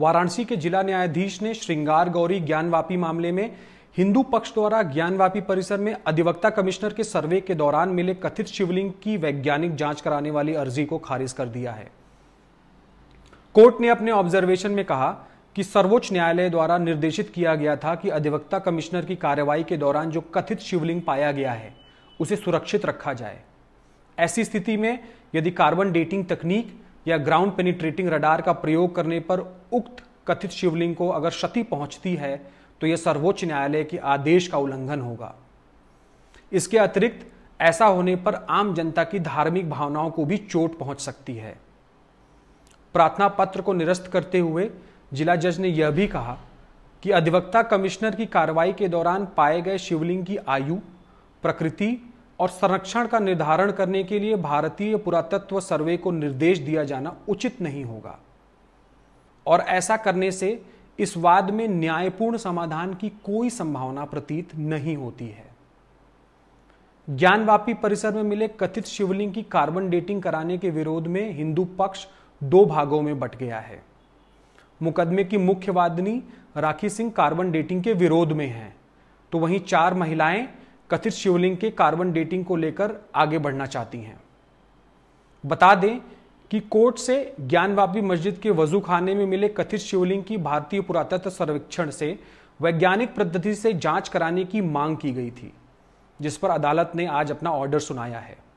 वाराणसी के जिला न्यायाधीश ने श्रृंगार गौरी ज्ञानवापी मामले में हिंदू पक्ष द्वारा ज्ञानवापी परिसर में अधिवक्ता कमिश्नर के सर्वे के दौरान मिले कथित शिवलिंग की वैज्ञानिक जांच कराने वाली अर्जी को खारिज कर दिया है कोर्ट ने अपने ऑब्जर्वेशन में कहा कि सर्वोच्च न्यायालय द्वारा निर्देशित किया गया था कि अधिवक्ता कमिश्नर की कार्यवाही के दौरान जो कथित शिवलिंग पाया गया है उसे सुरक्षित रखा जाए ऐसी स्थिति में यदि कार्बन डेटिंग तकनीक या ग्राउंड पेनिट्रेटिंग रडार का प्रयोग करने पर उक्त कथित शिवलिंग को अगर क्षति पहुंचती है तो यह सर्वोच्च न्यायालय के आदेश का उल्लंघन होगा इसके अतिरिक्त ऐसा होने पर आम जनता की धार्मिक भावनाओं को भी चोट पहुंच सकती है प्रार्थना पत्र को निरस्त करते हुए जिला जज ने यह भी कहा कि अधिवक्ता कमिश्नर की कार्रवाई के दौरान पाए गए शिवलिंग की आयु प्रकृति और संरक्षण का निर्धारण करने के लिए भारतीय पुरातत्व सर्वे को निर्देश दिया जाना उचित नहीं होगा और ऐसा करने से इस वाद में न्यायपूर्ण समाधान की कोई संभावना प्रतीत नहीं होती है ज्ञानवापी परिसर में मिले कथित शिवलिंग की कार्बन डेटिंग कराने के विरोध में हिंदू पक्ष दो भागों में बट गया है मुकदमे की मुख्य वादनी राखी सिंह कार्बन डेटिंग के विरोध में है तो वहीं चार महिलाएं कथित शिवलिंग के कार्बन डेटिंग को लेकर आगे बढ़ना चाहती हैं बता दें कि कोर्ट से ज्ञानवापी मस्जिद के वजू खाने में मिले कथित शिवलिंग की भारतीय पुरातत्व सर्वेक्षण से वैज्ञानिक पद्धति से जांच कराने की मांग की गई थी जिस पर अदालत ने आज अपना ऑर्डर सुनाया है